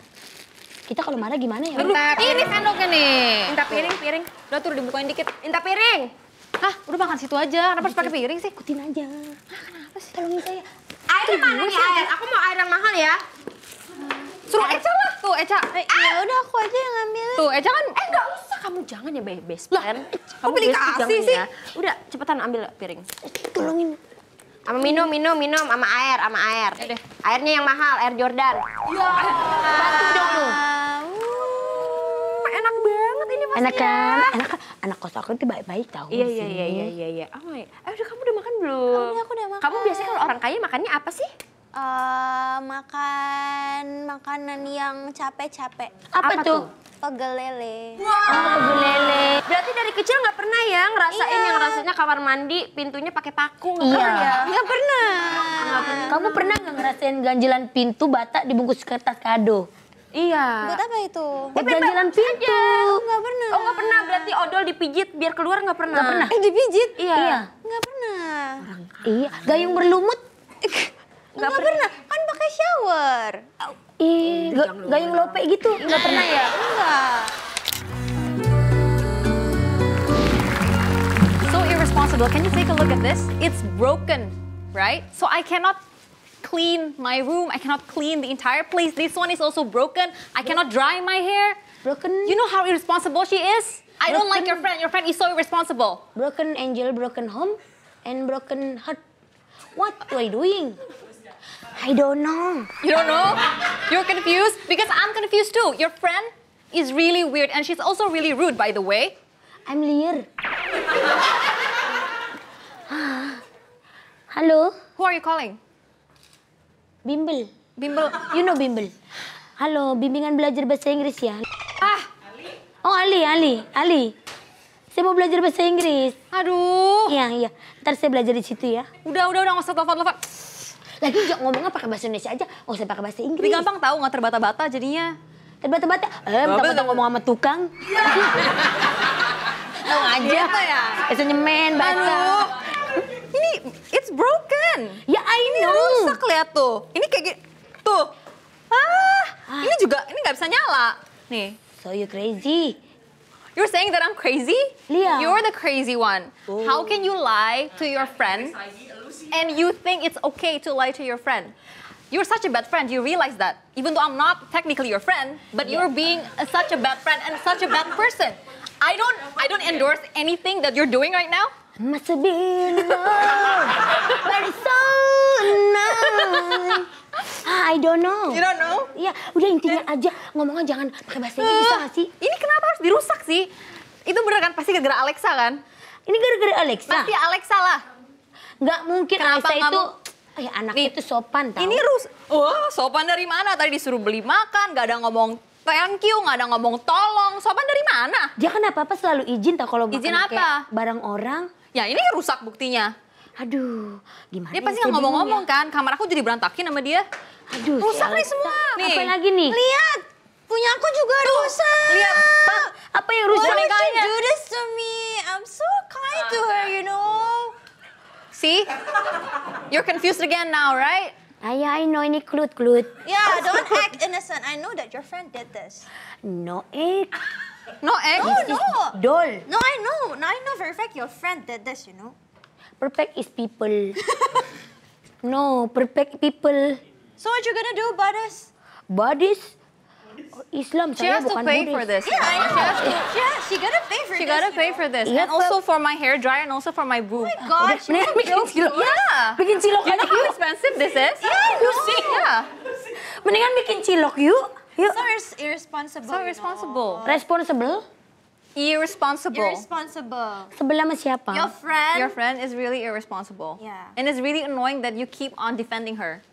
Kita kalau marah gimana ya? Aduh, kan, ini sendoknya nih. Minta piring, piring. Udah tuh dibukain dikit. Minta piring. Hah, udah makan situ aja. Kenapa harus pakai piring sih? Ikutin aja. Hah, kenapa sih? Tolongin saya. Airnya mana nih air? Aku mau air yang mahal ya. Suruh Eca lah tuh Eca. Eh, ya udah aku aja yang ngambil Tuh Eca kan Eh enggak usah kamu jangan ya best plan. Kamu beli kasih sih. Ya. Udah cepetan ambil piring. Eh, tolongin. Sama minum, minum, minum, sama air, sama air. Yaudah. Airnya yang mahal, air Jordan. Ya. Bantu dong. Uh, enak banget ini pastinya. Enak kan? Enak kan? Anak kos aku itu baik-baik tau iya, sih. Iya, iya, iya, iya, iya. Oh my. Iya. Eh udah kamu udah makan belum? Kamu ya, udah makan. Kamu biasanya kalau orang kaya makannya apa sih? Uh, makan makanan yang capek-capek. Apa, Apa tuh? Pegel lele. Wow. Oh, pegel lele. Berarti dari kecil nggak pernah ya ngerasain iya. yang rasanya kamar mandi pintunya pakai paku nggak iya. pernah? Ya? Nggak pernah. Gak pernah. Kamu pernah nggak ngerasain ganjilan pintu bata dibungkus kertas kado? Iya. Buat apa itu? Buat eh, ya, ganjilan pintu. Oh, gak pernah. Oh, nggak pernah. Berarti odol dipijit biar keluar gak pernah. Gak pernah. Eh, dipijit? Iya. Iya. Gak pernah. Orang. Iya. Gayung berlumut. Gak, pernah. pernah. Kan pakai shower. Ih, oh, gayung lope gitu. Gak pernah ya? Enggak. So irresponsible. Can you take a look at this? It's broken, right? So I cannot clean my room. I cannot clean the entire place. This one is also broken. I cannot dry my hair. Broken. You know how irresponsible she is? I broken. don't like your friend. Your friend is so irresponsible. Broken angel, broken home, and broken heart. What are you doing? I don't know. You don't know? You're confused? Because I'm confused too. Your friend is really weird and she's also really rude, by the way. I'm Lear. Hello? Who are you calling? Bimbel. Bimbel? You know Bimbel. Halo, bimbingan belajar bahasa Inggris ya. Ah! Oh, Ali, Ali, Ali. Saya mau belajar bahasa Inggris. Aduh. Iya, iya. Ntar saya belajar di situ ya. Udah, udah, udah. Nggak usah telepon-telepon. Lagi ngomongnya pakai bahasa Indonesia aja, nggak usah pakai bahasa Inggris. Tapi gampang tahu nggak terbata-bata jadinya. Terbata-bata, eh mentang-mentang ngomong sama tukang. Iya. Tahu aja. Iya ya? Bahasa nyemen, bahasa. Ini, it's broken. Ya, I know. Ini rusak lihat tuh. Ini kayak gini. Tuh. Ah, ah. ini juga, ini nggak bisa nyala. Nih. So you crazy. You're saying that I'm crazy? Leah. You're the crazy one. Ooh. How oh. can you lie to your friend and you think it's okay to lie to your friend? You're such a bad friend, you realize that. Even though I'm not technically your friend, but yeah. you're being a, such a bad friend and such a bad person. I don't, I don't endorse anything that you're doing right now, must have been I don't know. You don't know? Iya, udah intinya yeah. aja ngomongnya jangan pakai bahasa Inggris uh, sih. Ini kenapa harus dirusak sih? Itu bener kan pasti gara-gara Alexa kan? Ini gara-gara Alexa. Pasti Alexa lah. Nggak mungkin kenapa Alexa itu Eh anak Nih, itu sopan tau. Ini rus, oh sopan dari mana? Tadi disuruh beli makan, gak ada ngomong thank you, gak ada ngomong tolong. Sopan dari mana? Dia kan apa-apa selalu izin tau kalau izin apa? barang orang. Ya ini rusak buktinya. Aduh, gimana? Dia pasti nggak ngomong-ngomong ya. kan. Kamar aku jadi berantakin sama dia. Aduh, ya rusak nih semua. Nih. Apa lagi nih? Lihat, punya aku juga Tuh, rusak. Lihat, apa, apa yang rusak? Why would you do this to me? I'm so kind to her, you know. See? You're confused again now, right? Ayah, I know ini klut-klut. Yeah, don't act innocent. I know that your friend did this. No, it. Eh. No, ex. Eh. No, no. Doll. No, I know. No, I know for a fact your friend did this, you know. Perfect is people. no, perfect people. So what you gonna do buddies? Buddies? Islam she has to pay for this. Yeah, I know. She has to, yeah, she gotta pay for she this. She gotta pay know? for this. Yeah, and also for my hair dryer and also for my boob. Oh my god, she made bikin cilok. Yeah. Bikin cilok you know how expensive this is? Yeah, you see. Yeah. Mendingan bikin cilok yuk. You, So ir irresponsible. So irresponsible. You know? Responsible? Irresponsible. Irresponsible. Sebelah sama siapa? Your friend. Your friend is really irresponsible. Yeah. And it's really annoying that you keep on defending her.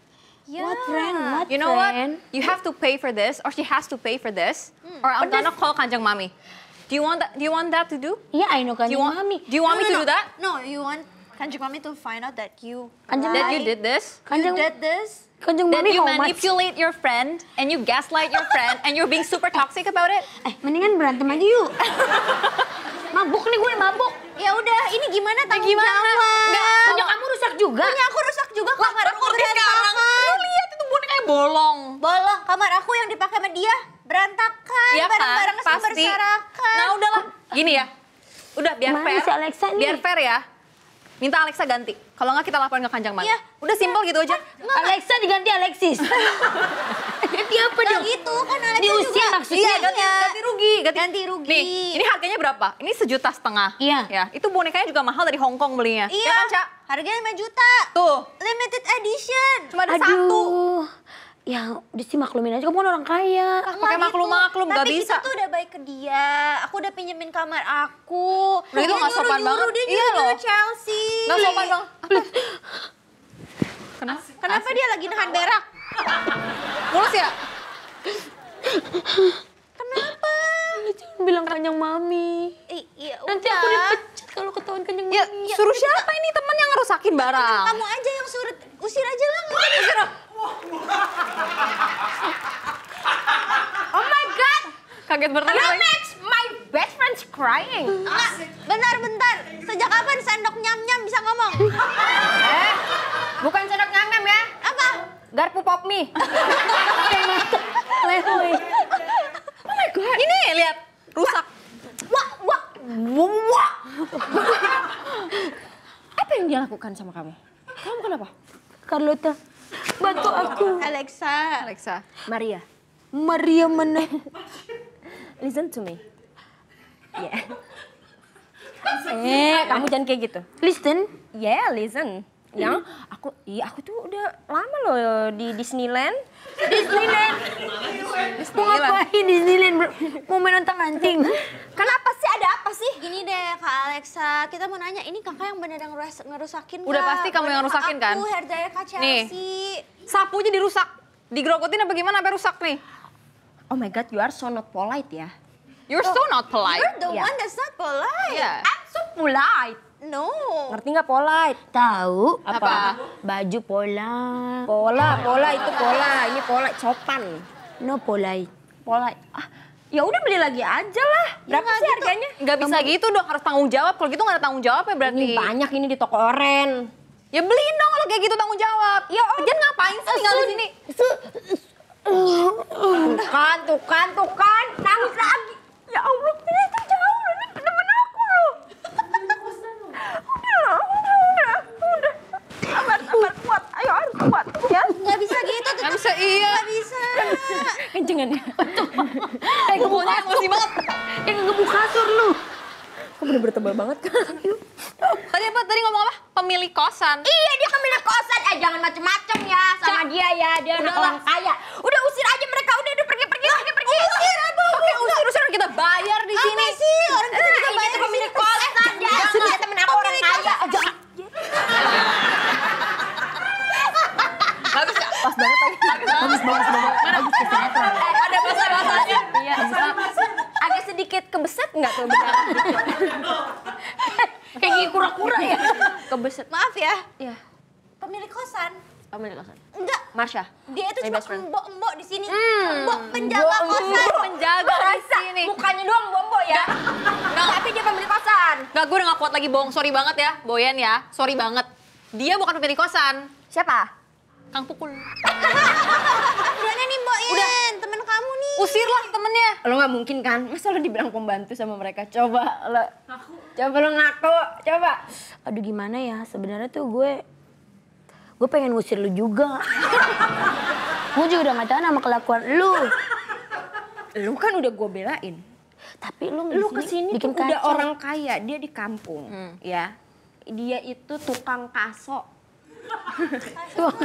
Yeah. What friend? What you know friend? what? You have to pay for this, or she has to pay for this, mm. or I'm but gonna call Kanjang Mami. Do you want that? Do you want that to do? Yeah, I know Kanjang do you want, Mami. Do you want no, me no, to no. do that? No, you want Kanjang Mami to find out that you that you did this. Kanjang... You did this. Kanjeng Mami, you manipulate your friend and you gaslight your friend and you're being super toxic about it? Eh, mendingan berantem aja yuk. mabuk nih gue, mabuk. Ya udah, ini gimana tanggung gimana? jawab? Enggak, punya kamu rusak juga. Punya aku rusak juga, Lah, kamar kan aku berantakan. Lu lihat itu kayak bolong. Bolong, kamar aku yang dipakai sama dia berantakan, ya barang-barang kan? berserakan. Nah udahlah, gini ya. Udah biar Mana fair. Si Alexa Biar fair ya. Minta Alexa ganti. Kalau nggak kita laporin ke Kanjang mana. Iya, udah simpel gitu aja. Nggak, Alexa diganti Alexis. ganti apa dong? gitu kan Alexa usia juga. maksudnya. Iya, ganti, iya. ganti rugi. Ganti, ganti rugi. Nih, ini harganya berapa? Ini sejuta setengah. Iya. Ya, itu bonekanya juga mahal dari Hong Kong belinya. Iya. Ya kan, Harganya 5 juta. Tuh. Limited edition. Cuma ada Aduh. satu ya mesti maklumin aja kamu kan orang kaya pakai maklum maklum gak bisa tapi itu tuh udah baik ke dia aku udah pinjemin kamar aku udah itu nggak sopan banget dia iya loh Chelsea nggak sopan bang kenapa kenapa dia lagi nahan berak mulus ya kenapa jangan bilang kanyang mami iya, nanti aku dipecat kalau ketahuan kanyang ya, mami ya, suruh siapa ini teman yang ngerusakin kan barang kamu aja yang suruh usir aja lah usir oh my god. Kaget bertanya. That my best friend's crying. Enggak, bentar bentar. Sejak kapan sendok nyam-nyam bisa ngomong? eh, bukan sendok nyam-nyam ya. Apa? Garpu pop mie. Leslie. Oh my god. Ini lihat, rusak. Wah, wah, wah. wah. Apa yang dia lakukan sama kamu? Kamu kenapa? Carlota Bantu aku. Alexa. Alexa. Maria. Maria mana? Listen to me. Yeah. Eh, kamu jangan kayak gitu. Listen. Yeah, listen. yang aku iya aku tuh udah lama loh di Disneyland. Disneyland. Mau ngapain Disneyland, Mau main otak Kenapa? apa sih? Gini deh Kak Alexa, kita mau nanya ini kakak yang beneran yang ngerusakin Udah kak? pasti kamu Bener yang rusakin aku, kan? Aku, hair dryer Kak Chelsea. Nih, sapunya dirusak. Digerogotin apa gimana sampai rusak nih? Oh my God, you are so not polite ya. You're oh, so not polite. You're the yeah. one that's not polite. Yeah. I'm so polite. No. Ngerti gak polite? Tahu. Apa? apa? Baju pola. Pola, pola itu pola. Ini pola copan. No polite. Polite. Ah, ya udah beli lagi aja lah. Ya Berapa ya, sih gitu. harganya? Gak bisa Kamu... gitu dong, harus tanggung jawab. Kalau gitu gak ada tanggung jawab ya berarti. Ini banyak ini di toko oren. Ya beliin dong kalau kayak gitu tanggung jawab. Ya Jen ngapain sih tinggal di sini? Tuh kan, tuh kan, tuh kan. Nangis lagi. Ya Allah, ini tuh kuat ya nggak bisa gitu nggak bisa iya nggak bisa kencengannya eh, kayak kebunya emosi banget kayak ngegebuk kasur lu Kok bener-bener tebal banget kan? tadi apa? Tadi ngomong apa? Pemilik kosan. Iya, dia pemilik kosan. Eh, jangan macem-macem ya sama dia ya. Dia anak orang kaya. Udah usir aja mereka. Udah, udah pergi, pergi, pergi, pergi. Usir apa? Oke, usir, usir. Kita bayar di sini. Apa sih? Orang kita eh, juga bayar. Ini pemilik kosan. Eh, jangan, temen aku orang kaya. Jangan pas banget lagi. Bagus, bagus, bagus. Ada bahasa-bahasanya. Eh, iya, agak sedikit kebeset nggak tuh benar? Kayak gini kura-kura ya. Kebeset. Maaf ya. Iya. Pemilik kosan. Pemilik kosan. Enggak. Marsha. Dia itu cuma embok-embok di sini. Embok hmm. penjaga kosan. Penjaga di sini. Mukanya doang embok mbok ya. Tapi dia pemilik kosan. Enggak, gue udah gak kuat lagi bohong. Sorry banget ya, Boyan ya. Sorry banget. Dia bukan pemilik kosan. Siapa? Kang pukul. Gimana nih Mbok Ian, Udah. Temen kamu nih. Usirlah temennya. Lo gak mungkin kan? Masa lo dibilang pembantu sama mereka? Coba lo... Aku. Coba lo ngaku. Coba. Aduh gimana ya? Sebenarnya tuh gue... Gue pengen ngusir lu juga. gue juga udah gak tahan sama kelakuan lu. Lu kan udah gue belain. Tapi lu, lu kesini bikin tuh kacau. udah orang kaya, dia di kampung, hmm. ya. Dia itu tukang kaso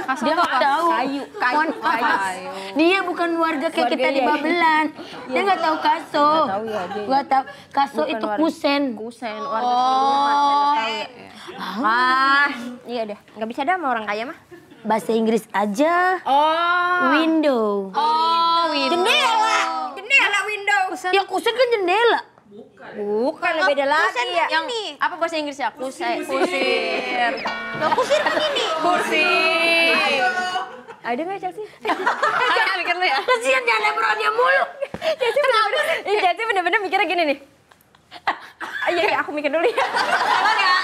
dia nggak tahu kayu kayu, kayu. dia bukan warga kayak kita di iya, Babelan iya. dia nggak tahu kaso nggak tahu, ya, kaso bukan itu kusen kusen warga ya. oh. Ya. ah iya deh nggak bisa dah sama orang kaya mah bahasa Inggris aja oh window oh window jendela jendela window kusen. ya kusen kan jendela Bukan. Bukan, oh, beda lagi ya. Yang apa bahasa Inggrisnya? Kusir. Kusir. Loh, kusir kan ini. Kusir. Ada nggak Chelsea? Kalian mikir lu ya? Kesian dia lebron dia mulu. Chelsea bener-bener, Chelsea bener-bener mikirnya gini nih. Ah, iya, iya aku mikir dulu ya. ya?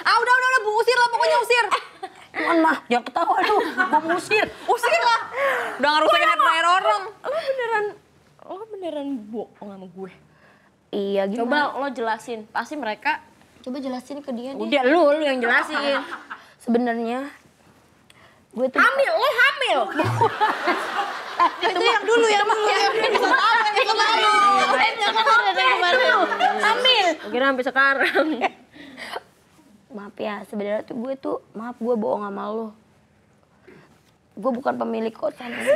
Ah udah, udah, udah, bu usir lah pokoknya usir. Mohon mah, jangan ketawa tuh, gue mau usir. Usir lah. Udah ngerusakin hati orang. Lu oh, beneran lo oh, beneran bohong sama gue iya gimana coba lo jelasin pasti mereka coba jelasin ke dia nih. udah lu lu yang jelasin sebenarnya gue tuh hamil lo hamil iya. itu yang dulu yang dulu yang kemarin yang iya, kemarin iya, yang kemarin yang kemarin hamil kira sampai sekarang maaf ya sebenarnya tuh gue tuh maaf gue bohong sama lo gue bukan pemilik kosan gue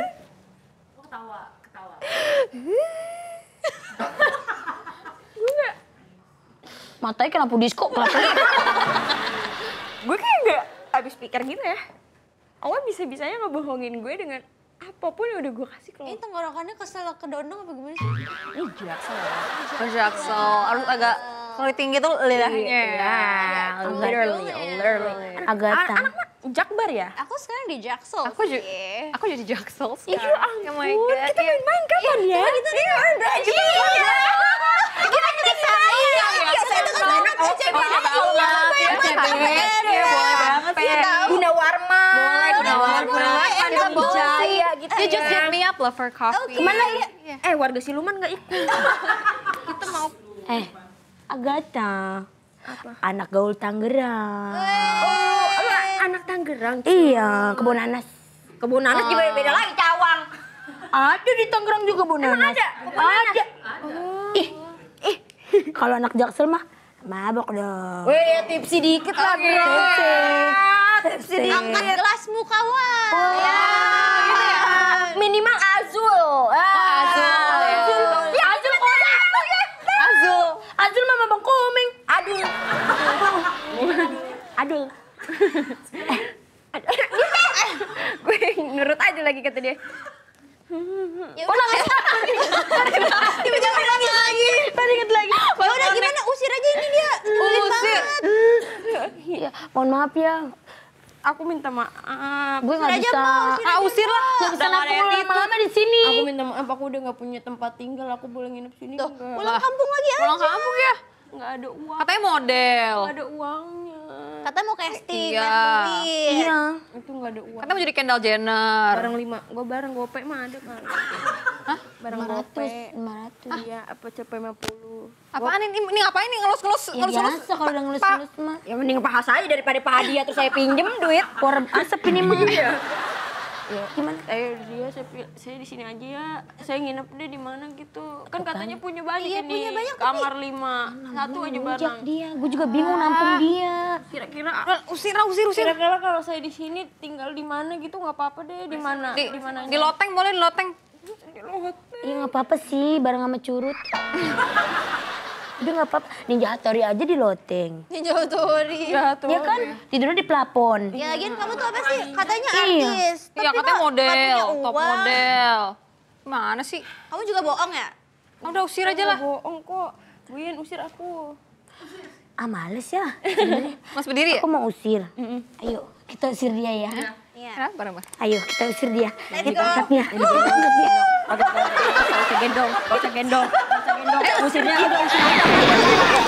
ketawa Matanya kayak lampu disco, kenapa? gue kayak gak habis pikir gitu ya. Allah bisa-bisanya ngebohongin gue dengan apapun yang udah gue kasih ke lo. Ini tenggorokannya kesel ke dondong apa gimana sih? Ini jaksel ya. Jaksel, harus agak kalau gitu, tinggi tuh lidahnya. Iya, iya, literally, iya. literally. Agak Anak, anak Jakbar ya? Aku sekarang di Jaksel aku Aku jadi Jaksel sekarang. Iya ampun, oh my God. kita main-main kapan iya, ya? ya? Kita iya. ada, kita iya. Kita kita saya ya. Kita Bunda Warma. Bunda Warma. ya. ya? Eh warga siluman gak ikut. Kita mau. Eh, Agatha. Apa? Anak gaul Tangerang anak Tangerang. Iya, kebun nanas. Kebun nanas juga beda lagi cawang. Ada di Tangerang juga kebun nanas. Ada. ada. Ih, ih. Kalau anak Jaksel mah mabok dong. Weh, tipsi dikit lah, Bro. Tipsi. Angkat gelasmu kawan. Oh. Ya, ya. Minimal azul. Ya. Oh, ya, azul, Azul, azul. Azul. azul Azul. Azul gue nurut aja lagi kata dia Ya udah nangis. Tiba-tiba nangis lagi. Tadi inget lagi. Ya udah gimana usir aja ini dia. banget Iya, mohon maaf ya. Aku minta maaf. Gue nggak bisa. Ah, usir lah. Gak bisa aku lama-lama di sini. Aku minta maaf, aku udah nggak punya tempat tinggal. Aku boleh nginep sini. Tuh, pulang kampung lagi aja. Pulang kampung ya nggak ada uang. Katanya model. Nggak ada uangnya. Katanya mau casting, iya. Iya. Itu nggak ada uang. Katanya mau jadi Kendall Jenner. Barang lima, gue barang gope mah ada mah. Hah? Barang gope. 500. Ah. Iya, apa cepet 50. Apaan ini? Ini ngapain nih ngelus-ngelus? Ya ngelus, biasa ngelus, kalau udah ngelus-ngelus mah. Ya mending paha saya daripada paha dia terus saya pinjem duit. Kurang asep ini mah. Iya ya. gimana eh dia saya, saya di sini aja ya saya nginep deh di mana gitu kan katanya punya banyak iya, nih punya banyak, kamar tapi... lima satu aja barang dia gue juga bingung nampung dia kira-kira usir usir usir kira-kira kalau saya di sini tinggal di mana gitu nggak apa-apa deh di mana di, di mana di loteng boleh di loteng Iya nggak apa-apa sih, bareng sama curut. Udah gak apa-apa. Ninja Hattori aja di loteng. Ninja Hattori. Ya, ya kan tidurnya di plafon. Ya lagian kamu tuh apa sih? Iya. Katanya iya. artis. Iya, tapi ya, katanya model, top model. Mana sih? Kamu juga bohong ya? Oh, udah usir aja lah. Bohong kok. Win, usir aku. Ah males ya. Mas berdiri ya? Aku mau usir. Mm -mm. Ayo kita usir dia ya. Iya. Ya. bareng, Mas. Ayo kita usir dia. Let's kita go. Kita angkat kita Angkat kita gendong, gendong. 我写名字。